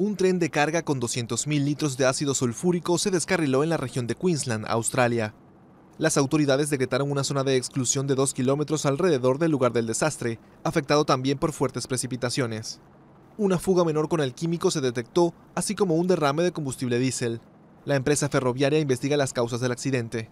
Un tren de carga con 200.000 litros de ácido sulfúrico se descarriló en la región de Queensland, Australia. Las autoridades decretaron una zona de exclusión de 2 kilómetros alrededor del lugar del desastre, afectado también por fuertes precipitaciones. Una fuga menor con el químico se detectó, así como un derrame de combustible diésel. La empresa ferroviaria investiga las causas del accidente.